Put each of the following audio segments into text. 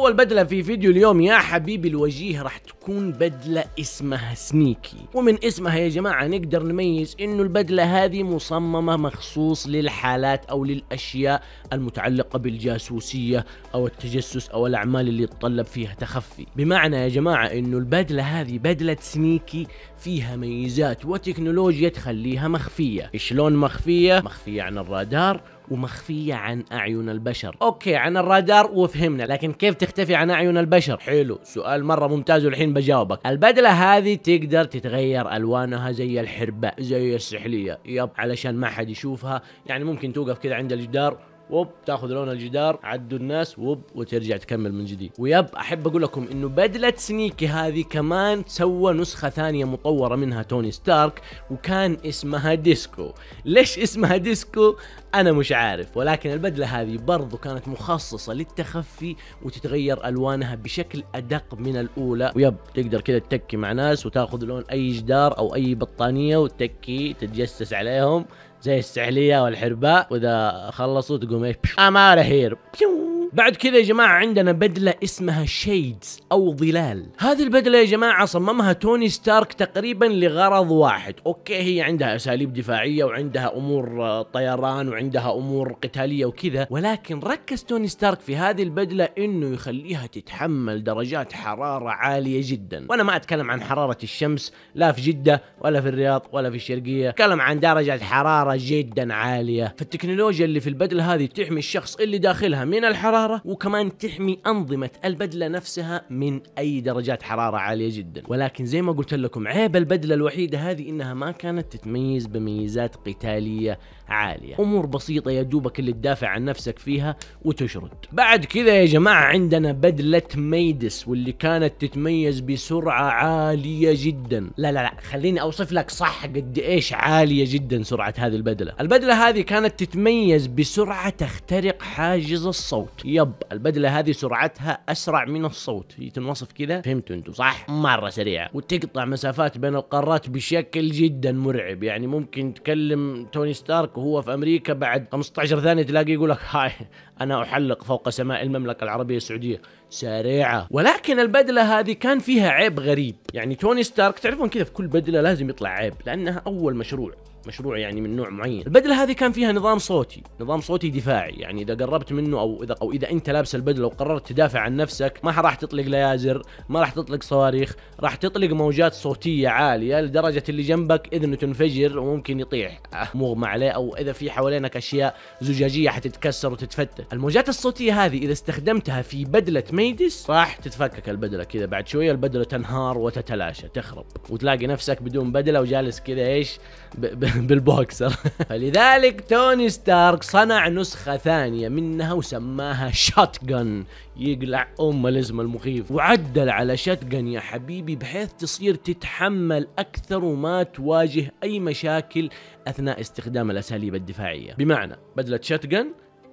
اول بدله في فيديو اليوم يا حبيبي الوجيه راح تكون بدله اسمها سنيكي ومن اسمها يا جماعه نقدر نميز انه البدله هذه مصممه مخصوص للحالات او للاشياء المتعلقه بالجاسوسيه او التجسس او الاعمال اللي يتطلب فيها تخفي بمعنى يا جماعه انه البدله هذه بدله سنيكي فيها ميزات وتكنولوجيا تخليها مخفيه شلون مخفيه مخفيه عن الرادار ومخفية عن أعين البشر أوكي عن الرادار وفهمنا لكن كيف تختفي عن أعين البشر حلو سؤال مرة ممتاز والحين بجاوبك البدلة هذه تقدر تتغير ألوانها زي الحربة زي السحلية يب علشان ما حد يشوفها يعني ممكن توقف كذا عند الجدار وب تاخذ لون الجدار عدوا الناس وب وترجع تكمل من جديد ويب احب اقول لكم انه بدله سنيكي هذه كمان سوى نسخه ثانيه مطوره منها توني ستارك وكان اسمها ديسكو ليش اسمها ديسكو انا مش عارف ولكن البدله هذه برضو كانت مخصصه للتخفي وتتغير الوانها بشكل ادق من الاولى ويب تقدر كذا تتكي مع ناس وتاخذ لون اي جدار او اي بطانيه وتتكي تتجسس عليهم زي السحليه والحرباء واذا خلصوا تقوم ايش اماره هير بيو آه، بعد كذا يا جماعة عندنا بدلة اسمها شيدز أو ظلال هذه البدلة يا جماعة صممها توني ستارك تقريبا لغرض واحد أوكي هي عندها أساليب دفاعية وعندها أمور آه، طيران وعندها أمور قتالية وكذا ولكن ركز توني ستارك في هذه البدلة إنه يخليها تتحمل درجات حرارة عالية جدا وأنا ما أتكلم عن حرارة الشمس لا في جدة ولا في الرياض ولا في الشرقية أتكلم عن درجة حرارة جدا عالية فالتكنولوجيا اللي في البدلة هذه تحمي الشخص اللي داخلها من الحرارة الحرارة وكمان تحمي أنظمة البدلة نفسها من أي درجات حرارة عالية جدا ولكن زي ما قلت لكم عيب البدلة الوحيدة هذه إنها ما كانت تتميز بميزات قتالية عالية أمور بسيطة يا دوبك اللي تدافع عن نفسك فيها وتشرد بعد كذا يا جماعة عندنا بدلة ميدس واللي كانت تتميز بسرعة عالية جدا لا لا لا خليني أوصف لك صح قد إيش عالية جدا سرعة هذه البدلة البدلة هذه كانت تتميز بسرعة تخترق حاجز الصوت يب البدله هذه سرعتها اسرع من الصوت هي تنوصف كذا فهمتوا انتم صح مره سريعه وتقطع مسافات بين القارات بشكل جدا مرعب يعني ممكن تكلم توني ستارك وهو في امريكا بعد 15 ثانيه تلاقيه يقول لك هاي انا احلق فوق سماء المملكه العربيه السعوديه سريعه ولكن البدله هذه كان فيها عيب غريب يعني توني ستارك تعرفون كذا في كل بدله لازم يطلع عيب لانها اول مشروع مشروع يعني من نوع معين البدله هذه كان فيها نظام صوتي نظام صوتي دفاعي يعني اذا قربت منه او اذا او اذا انت لابس البدله وقررت تدافع عن نفسك ما راح تطلق ليازر ما راح تطلق صواريخ راح تطلق موجات صوتيه عاليه لدرجه اللي جنبك اذنه تنفجر وممكن يطيح أه، مغمى عليه او اذا في حوالينك اشياء زجاجيه حتتكسر وتتفتت الموجات الصوتيه هذه اذا استخدمتها في بدله ميدس راح تتفكك البدله كذا بعد شويه البدله تنهار وتتلاشى تخرب وتلاقي نفسك بدون بدله وجالس كذا ايش ب... ب... بالبوكسر فلذلك توني ستارك صنع نسخة ثانية منها وسماها شاتجن يقلع ام الازمة المخيف وعدل على شاتجن يا حبيبي بحيث تصير تتحمل اكثر وما تواجه اي مشاكل اثناء استخدام الاساليب الدفاعية بمعنى بدلة شاتجن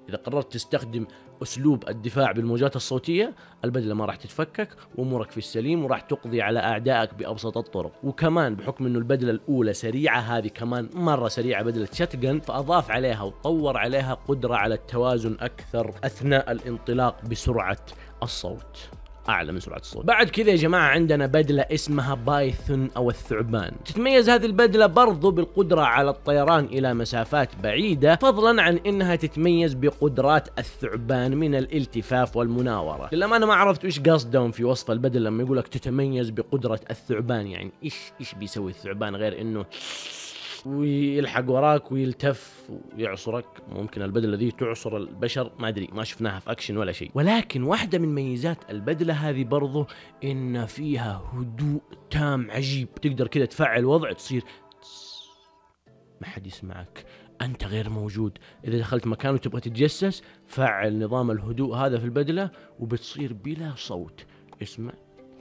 إذا قررت تستخدم أسلوب الدفاع بالموجات الصوتية البدلة ما راح تتفكك وأمورك في السليم وراح تقضي على أعدائك بأبسط الطرق وكمان بحكم أنه البدلة الأولى سريعة هذه كمان مرة سريعة بدلة شتقن فأضاف عليها وطور عليها قدرة على التوازن أكثر أثناء الانطلاق بسرعة الصوت اعلى من سرعه الصوت بعد كذا يا جماعه عندنا بدله اسمها بايثون او الثعبان تتميز هذه البدله برضو بالقدره على الطيران الى مسافات بعيده فضلا عن انها تتميز بقدرات الثعبان من الالتفاف والمناوره للامانه ما عرفت ايش قصدهم في وصف البدله لما يقولك تتميز بقدره الثعبان يعني ايش ايش بيسوي الثعبان غير انه ويلحق وراك ويلتف ويعصرك ممكن البدله ذي تعصر البشر ما ادري ما شفناها في اكشن ولا شيء ولكن واحده من ميزات البدله هذه برضه ان فيها هدوء تام عجيب تقدر كذا تفعل وضع تصير ما حد يسمعك انت غير موجود اذا دخلت مكان وتبغى تتجسس فعل نظام الهدوء هذا في البدله وبتصير بلا صوت اسمع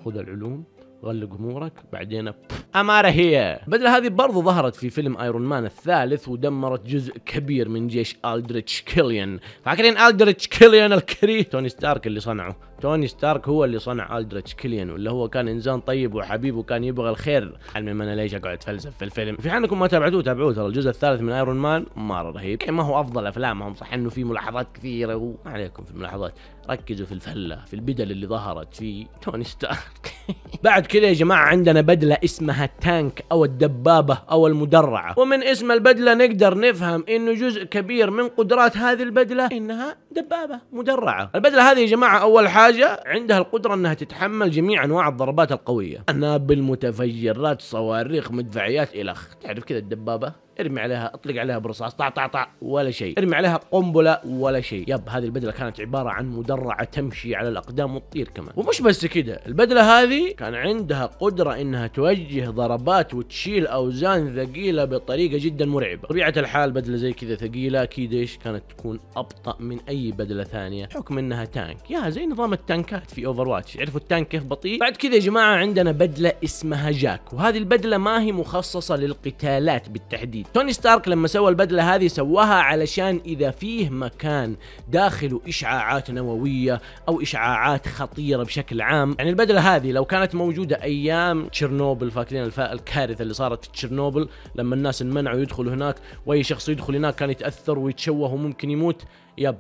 خذ العلوم غلق امورك بعدين أمارة هي بدل هذه برضو ظهرت في فيلم ايرون مان الثالث ودمرت جزء كبير من جيش ألدريتش كيليان فاكرين ألدريتش كيليان الكري توني ستارك اللي صنعه توني ستارك هو اللي صنع الدريتش كيليان ولا هو كان انسان طيب وحبيب وكان يبغى الخير المهم انا ليش اقعد اتفلسف في الفيلم في حالكم ما تابعتوه تابعوه ترى الجزء الثالث من ايرون مان مره رهيب ما هو افضل افلامهم صح انه في ملاحظات كثيره وما عليكم في الملاحظات ركزوا في الفله في البدل اللي ظهرت في توني ستارك بعد كذا يا جماعه عندنا بدله اسمها التانك او الدبابه او المدرعه ومن اسم البدله نقدر نفهم انه جزء كبير من قدرات هذه البدله انها دبابه مدرعه البدله هذه يا جماعه اول حاجه حاجه عندها القدره انها تتحمل جميع انواع الضربات القويه قنابل متفجرات صواريخ مدفعيات الخ تعرف كذا الدبابه ارمي عليها اطلق عليها برصاص طع طع طع ولا شيء ارمي عليها قنبله ولا شيء يب هذه البدله كانت عباره عن مدرعه تمشي على الاقدام وتطير كمان ومش بس كده البدله هذه كان عندها قدره انها توجه ضربات وتشيل اوزان ثقيله بطريقه جدا مرعبه طبيعه الحال بدله زي كذا ثقيله اكيد ايش كانت تكون ابطا من اي بدله ثانيه حكم انها تانك يا زي نظام التانكات في اوفر واتش عرفوا التانك كيف بطيء بعد كذا يا جماعه عندنا بدله اسمها جاك وهذه البدله ما هي مخصصه للقتالات بالتحديد جديد توني ستارك لما سوى البدلة هذه سواها علشان إذا فيه مكان داخله إشعاعات نووية أو إشعاعات خطيرة بشكل عام يعني البدلة هذه لو كانت موجودة أيام تشيرنوبل فاكرين الكارثة اللي صارت في تشيرنوبل لما الناس انمنعوا يدخلوا هناك وأي شخص يدخل هناك كان يتأثر ويتشوه وممكن يموت يب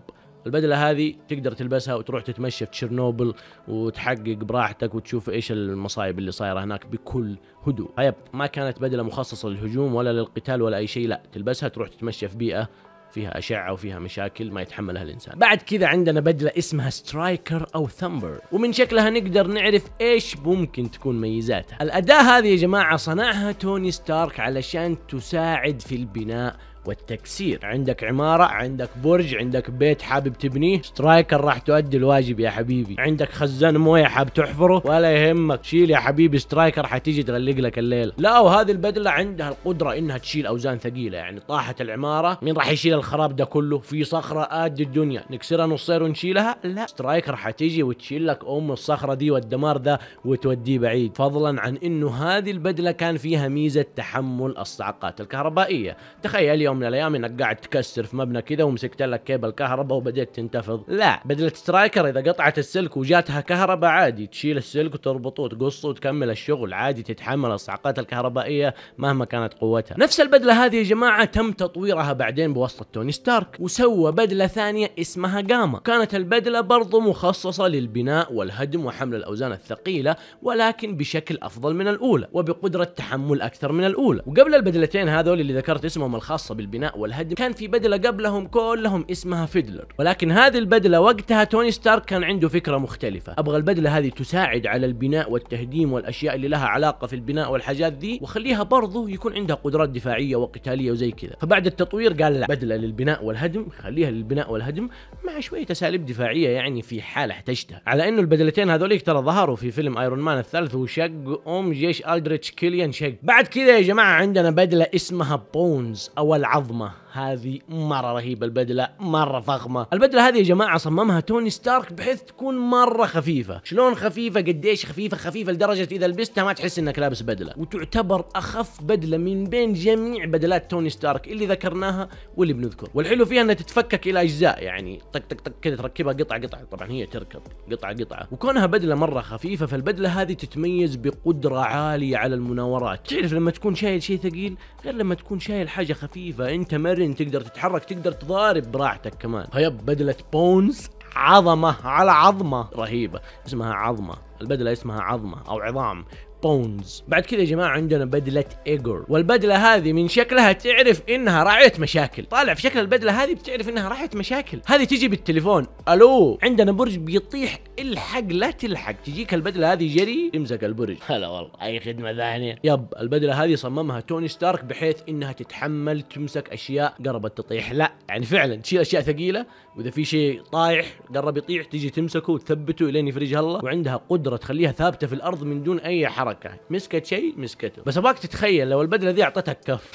البدله هذه تقدر تلبسها وتروح تتمشى في تشيرنوبل وتحقق براحتك وتشوف ايش المصايب اللي صايره هناك بكل هدوء طيب ما كانت بدله مخصصه للهجوم ولا للقتال ولا اي شيء لا تلبسها تروح تتمشى في بيئه فيها أشعة وفيها مشاكل ما يتحملها الإنسان بعد كذا عندنا بدلة اسمها سترايكر أو ثمبر ومن شكلها نقدر نعرف إيش ممكن تكون ميزاتها الأداة هذه يا جماعة صنعها توني ستارك علشان تساعد في البناء والتكسير عندك عمارة عندك برج عندك بيت حابب تبنيه سترايكر راح تؤدي الواجب يا حبيبي عندك خزان موية حاب تحفره ولا يهمك شيل يا حبيبي سترايكر حتيجي تغلق لك الليلة لا وهذه البدلة عندها القدرة انها تشيل اوزان ثقيلة يعني طاحت العمارة مين راح يشيل الخراب ده كله في صخرة قد الدنيا نكسرها نصير ونشيلها لا سترايكر حتيجي وتشيل لك ام الصخرة دي والدمار ده وتوديه بعيد فضلا عن انه هذه البدلة كان فيها ميزة تحمل الصعقات الكهربائية تخيل يوم يوم من الايام انك قاعد تكسر في مبنى كذا ومسكت لك كيبل كهرباء وبديت تنتفض لا بدله سترايكر اذا قطعت السلك وجاتها كهرباء عادي تشيل السلك وتربطه وتقصه وتكمل الشغل عادي تتحمل الصعقات الكهربائيه مهما كانت قوتها نفس البدله هذه يا جماعه تم تطويرها بعدين بواسطه توني ستارك وسوى بدله ثانيه اسمها جاما كانت البدله برضو مخصصه للبناء والهدم وحمل الاوزان الثقيله ولكن بشكل افضل من الاولى وبقدره تحمل اكثر من الاولى وقبل البدلتين هذول اللي ذكرت اسمهم الخاصه بالبناء والهدم كان في بدله قبلهم كلهم اسمها فيدلر ولكن هذه البدله وقتها توني ستارك كان عنده فكره مختلفه ابغى البدله هذه تساعد على البناء والتهديم والاشياء اللي لها علاقه في البناء والحاجات دي وخليها برضه يكون عندها قدرات دفاعيه وقتاليه وزي كذا فبعد التطوير قال لا بدله للبناء والهدم خليها للبناء والهدم مع شويه اساليب دفاعيه يعني في حال احتجتها على انه البدلتين هذوليك ترى ظهروا في فيلم ايرون مان الثالث وشق ام جيش الدريتش كيليان شق بعد كذا يا جماعه عندنا بدله اسمها بونز او العظم عظمه هذه مره رهيبه البدله مره فخمه البدله هذه يا جماعه صممها توني ستارك بحيث تكون مره خفيفه شلون خفيفه قديش خفيفه خفيفه لدرجه اذا لبستها ما تحس انك لابس بدله وتعتبر اخف بدله من بين جميع بدلات توني ستارك اللي ذكرناها واللي بنذكر والحلو فيها انها تتفكك الى اجزاء يعني طق طق طق كذا تركبها قطعه قطعه طبعا هي تركب قطعه قطعه وكونها بدله مره خفيفه فالبدله هذه تتميز بقدره عاليه على المناورات تعرف لما تكون شايل شيء ثقيل غير لما تكون شايل حاجه خفيفه انت مرن تمرين تقدر تتحرك تقدر تضارب براحتك كمان هيب بدله بونز عظمة على عظمة رهيبة اسمها عظمة البدلة اسمها عظمة أو عظام بونز بعد كذا يا جماعه عندنا بدله ايجور والبدله هذه من شكلها تعرف انها راعيه مشاكل طالع في شكل البدله هذه بتعرف انها راعيه مشاكل هذه تجي بالتليفون الو عندنا برج بيطيح الحق لا تلحق تجيك البدله هذه جري تمسك البرج هلا والله اي خدمه ثانيه يب البدله هذه صممها توني ستارك بحيث انها تتحمل تمسك اشياء قربت تطيح لا يعني فعلا تشيل اشياء ثقيله واذا في شيء طايح قرب يطيح تجي تمسكه وتثبته لين يفرجها الله وعندها قدره تخليها ثابته في الارض من دون اي حركه حركه مسكت شيء مسكته بس ابغاك تتخيل لو البدله ذي اعطتك كف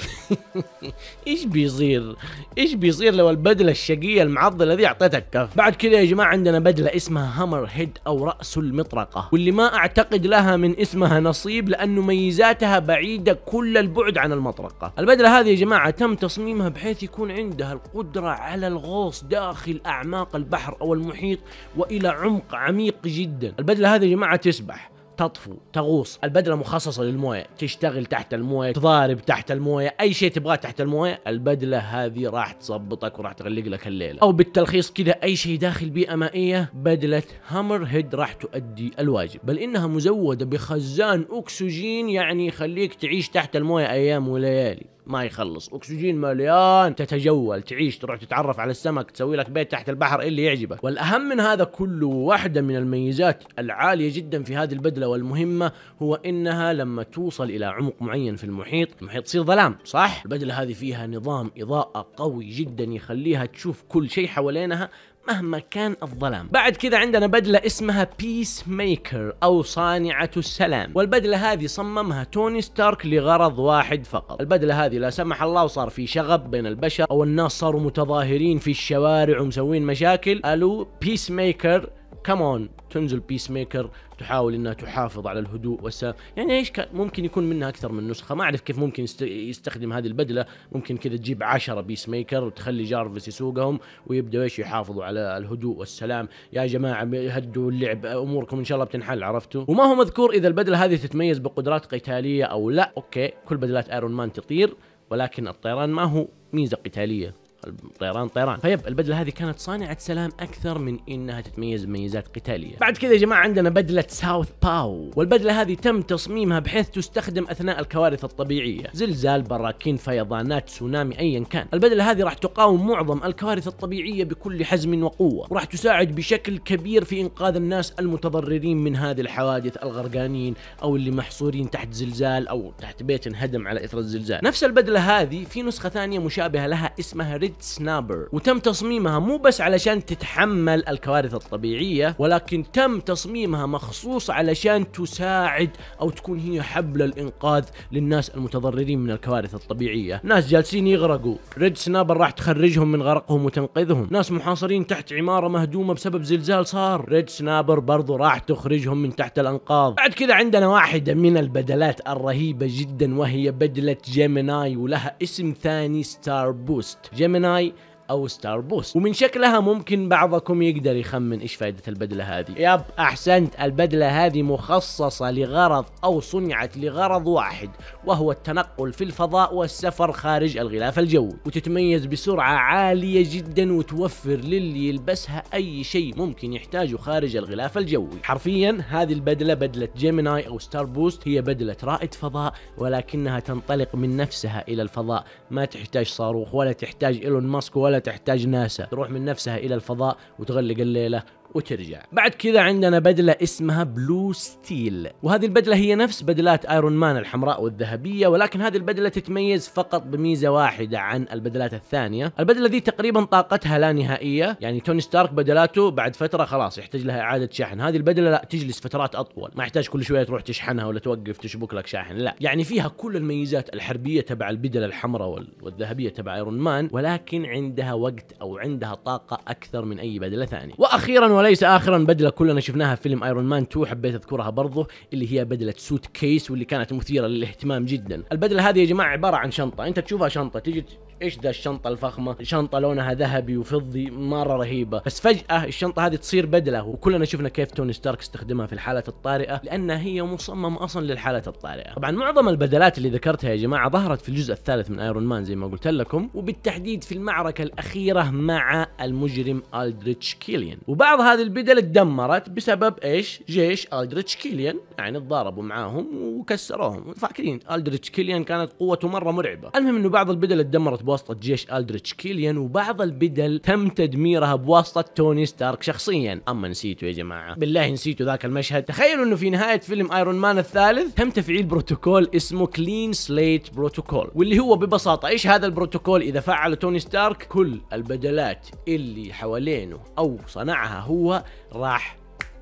ايش بيصير ايش بيصير لو البدله الشقيه المعضله ذي اعطتك كف بعد كذا يا جماعه عندنا بدله اسمها هامر هيد او راس المطرقه واللي ما اعتقد لها من اسمها نصيب لانه ميزاتها بعيده كل البعد عن المطرقه البدله هذه يا جماعه تم تصميمها بحيث يكون عندها القدره على الغوص داخل اعماق البحر او المحيط والى عمق عميق جدا البدله هذه يا جماعه تسبح تطفو تغوص البدله مخصصه للمويه تشتغل تحت المويه تضارب تحت المويه اي شيء تبغاه تحت المويه البدله هذه راح تظبطك وراح تغلق لك الليله او بالتلخيص كذا اي شيء داخل بيئه مائيه بدله هامر هيد راح تؤدي الواجب بل انها مزوده بخزان اكسجين يعني يخليك تعيش تحت المويه ايام وليالي ما يخلص اكسجين مليان تتجول تعيش تروح تتعرف على السمك تسوي لك بيت تحت البحر إيه اللي يعجبك والاهم من هذا كله واحده من الميزات العاليه جدا في هذه البدله والمهمه هو انها لما توصل الى عمق معين في المحيط المحيط تصير ظلام صح البدله هذه فيها نظام اضاءه قوي جدا يخليها تشوف كل شيء حوالينها مهما كان الظلام بعد كذا عندنا بدلة اسمها بيس ميكر أو صانعة السلام والبدلة هذه صممها توني ستارك لغرض واحد فقط البدلة هذه لا سمح الله وصار في شغب بين البشر أو الناس صاروا متظاهرين في الشوارع ومسوين مشاكل قالوا بيس ميكر كمان تنزل بيس ميكر تحاول انها تحافظ على الهدوء والسلام يعني ايش ممكن يكون منها اكثر من نسخه ما اعرف كيف ممكن يستخدم هذه البدله ممكن كذا تجيب عشرة بيس ميكر وتخلي جارفيس يسوقهم ويبداوا ايش يحافظوا على الهدوء والسلام يا جماعه هدوا اللعب اموركم ان شاء الله بتنحل عرفتوا وما هو مذكور اذا البدله هذه تتميز بقدرات قتاليه او لا اوكي كل بدلات ايرون مان تطير ولكن الطيران ما هو ميزه قتاليه الطيران طيران فيب البدله هذه كانت صانعه سلام اكثر من انها تتميز بميزات قتاليه بعد كذا يا جماعه عندنا بدله ساوث باو والبدله هذه تم تصميمها بحيث تستخدم اثناء الكوارث الطبيعيه زلزال براكين فيضانات تسونامي ايا كان البدله هذه راح تقاوم معظم الكوارث الطبيعيه بكل حزم وقوه وراح تساعد بشكل كبير في انقاذ الناس المتضررين من هذه الحوادث الغرقانين او اللي محصورين تحت زلزال او تحت بيت انهدم على اثر الزلزال نفس البدله هذه في نسخه ثانيه مشابهه لها اسمها ريد سنابر وتم تصميمها مو بس علشان تتحمل الكوارث الطبيعية ولكن تم تصميمها مخصوص علشان تساعد أو تكون هي حبل الإنقاذ للناس المتضررين من الكوارث الطبيعية ناس جالسين يغرقوا ريد سنابر راح تخرجهم من غرقهم وتنقذهم ناس محاصرين تحت عمارة مهدومة بسبب زلزال صار ريد سنابر برضو راح تخرجهم من تحت الأنقاض بعد كذا عندنا واحدة من البدلات الرهيبة جدا وهي بدلة جيميناي ولها اسم ثاني ستار بوست جيميناي Gemini او ستار بوست ومن شكلها ممكن بعضكم يقدر يخمن ايش فائده البدله هذه يب احسنت البدله هذه مخصصه لغرض او صنعت لغرض واحد وهو التنقل في الفضاء والسفر خارج الغلاف الجوي وتتميز بسرعه عاليه جدا وتوفر للي يلبسها اي شيء ممكن يحتاجه خارج الغلاف الجوي حرفيا هذه البدله بدله جيميناي او ستار بوست هي بدله رائد فضاء ولكنها تنطلق من نفسها الى الفضاء ما تحتاج صاروخ ولا تحتاج ايلون ماسك ولا تحتاج ناسا تروح من نفسها إلى الفضاء وتغلق الليلة وترجع بعد كذا عندنا بدلة اسمها بلو ستيل وهذه البدلة هي نفس بدلات ايرون مان الحمراء والذهبية ولكن هذه البدلة تتميز فقط بميزة واحدة عن البدلات الثانية البدلة ذي تقريبا طاقتها لا نهائية يعني توني ستارك بدلاته بعد فترة خلاص يحتاج لها اعادة شحن هذه البدلة لا تجلس فترات اطول ما يحتاج كل شوية تروح تشحنها ولا توقف تشبك لك شاحن لا يعني فيها كل الميزات الحربية تبع البدلة الحمراء والذهبية تبع ايرون مان ولكن عندها وقت او عندها طاقة اكثر من اي بدلة ثانية واخيرا ولا وليس اخرا بدله كلنا شفناها في فيلم ايرون مان 2 حبيت اذكرها برضه اللي هي بدله سوت كيس واللي كانت مثيره للاهتمام جدا البدله هذه يا جماعه عباره عن شنطه انت تشوفها شنطه تيجي ايش ذا الشنطه الفخمه شنطه لونها ذهبي وفضي مره رهيبه بس فجاه الشنطه هذه تصير بدله وكلنا شفنا كيف توني ستارك استخدمها في الحالات الطارئه لانها هي مصممه اصلا للحالات الطارئه طبعا معظم البدلات اللي ذكرتها يا جماعه ظهرت في الجزء الثالث من ايرون مان زي ما قلت لكم وبالتحديد في المعركه الاخيره مع المجرم الدريتش كيليان وبعض هذه البدل اتدمرت بسبب ايش جيش الدريتش كيليان يعني تضاربوا معاهم وكسروهم فاكرين الدريتش كيليان كانت قوته مره مرعبه المهم انه بعض البدل اتدمرت بواسطة جيش ألدريتش كيليان وبعض البدل تم تدميرها بواسطة توني ستارك شخصيا أما نسيتوا يا جماعة بالله نسيتوا ذاك المشهد تخيلوا أنه في نهاية فيلم ايرون مان الثالث تم تفعيل بروتوكول اسمه كلين سليت بروتوكول واللي هو ببساطة ايش هذا البروتوكول اذا فعله توني ستارك كل البدلات اللي حوالينه او صنعها هو راح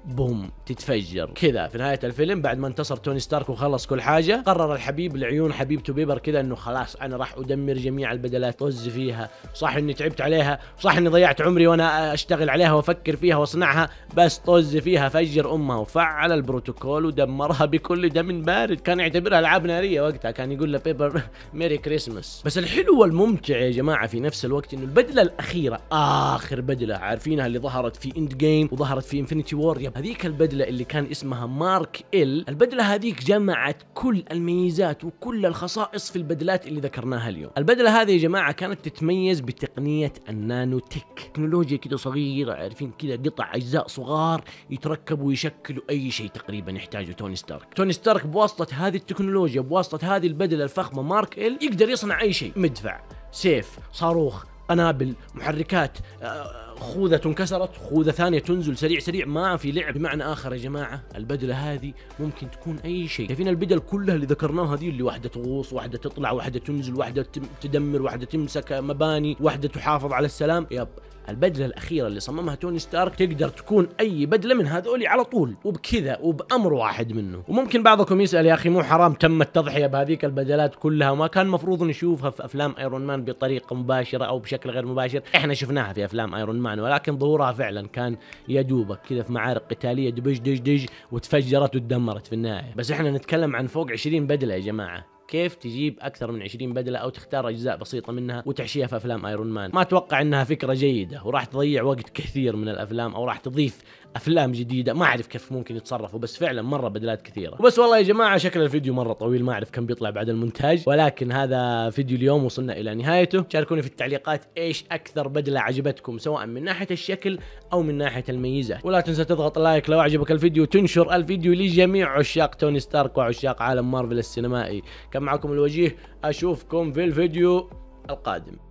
بوم تتفجر كذا في نهايه الفيلم بعد ما انتصر توني ستارك وخلص كل حاجه قرر الحبيب لعيون حبيبته بيبر كذا انه خلاص انا راح ادمر جميع البدلات طز فيها صح اني تعبت عليها صح اني ضيعت عمري وانا اشتغل عليها وافكر فيها واصنعها بس طز فيها فجر امها وفعل البروتوكول ودمرها بكل دم بارد كان يعتبرها العاب ناريه وقتها كان يقول له بيبر ميري كريسمس بس الحلو والممتع يا جماعه في نفس الوقت انه البدله الاخيره اخر بدله عارفينها اللي ظهرت في اند جيم وظهرت في انفنتي وور هذيك البدله اللي كان اسمها مارك ال البدله هذيك جمعت كل الميزات وكل الخصائص في البدلات اللي ذكرناها اليوم البدله هذه يا جماعه كانت تتميز بتقنيه النانو تيك تكنولوجيا كذا صغيره عارفين كذا قطع اجزاء صغار يتركبوا ويشكلوا اي شيء تقريبا يحتاجه توني ستارك توني ستارك بواسطه هذه التكنولوجيا بواسطه هذه البدله الفخمه مارك ال يقدر يصنع اي شيء مدفع سيف صاروخ قنابل محركات آه خوذه انكسرت خوذه ثانيه تنزل سريع سريع ما في لعب بمعنى اخر يا جماعه البدله هذه ممكن تكون اي شيء شايفين البدل كلها اللي ذكرناها دي اللي واحده تغوص واحده تطلع واحده تنزل واحده تدمر واحده تمسك مباني واحده تحافظ على السلام يب البدلة الأخيرة اللي صممها توني ستارك تقدر تكون أي بدلة من هذولي على طول وبكذا وبأمر واحد منه وممكن بعضكم يسأل يا أخي مو حرام تم التضحية بهذيك البدلات كلها وما كان مفروض نشوفها في أفلام أيرون مان بطريقة مباشرة أو بشكل غير مباشر إحنا شفناها في أفلام أيرون مان معنا ولكن ظهورها فعلا كان يا دوبك كذا في معارك قتاليه دبج دج دج وتفجرت وتدمرت في النهايه بس احنا نتكلم عن فوق 20 بدله يا جماعه كيف تجيب اكثر من 20 بدله او تختار اجزاء بسيطه منها وتحشيها في افلام ايرون مان ما اتوقع انها فكره جيده وراح تضيع وقت كثير من الافلام او راح تضيف افلام جديده ما اعرف كيف ممكن يتصرفوا بس فعلا مره بدلات كثيره وبس والله يا جماعه شكل الفيديو مره طويل ما اعرف كم بيطلع بعد المونتاج ولكن هذا فيديو اليوم وصلنا الى نهايته شاركوني في التعليقات ايش اكثر بدله عجبتكم سواء من ناحيه الشكل او من ناحيه الميزات ولا تنسى تضغط لايك لو عجبك الفيديو تنشر الفيديو لجميع عشاق توني ستارك وعشاق عالم مارفل السينمائي كان معكم الوجيه اشوفكم في الفيديو القادم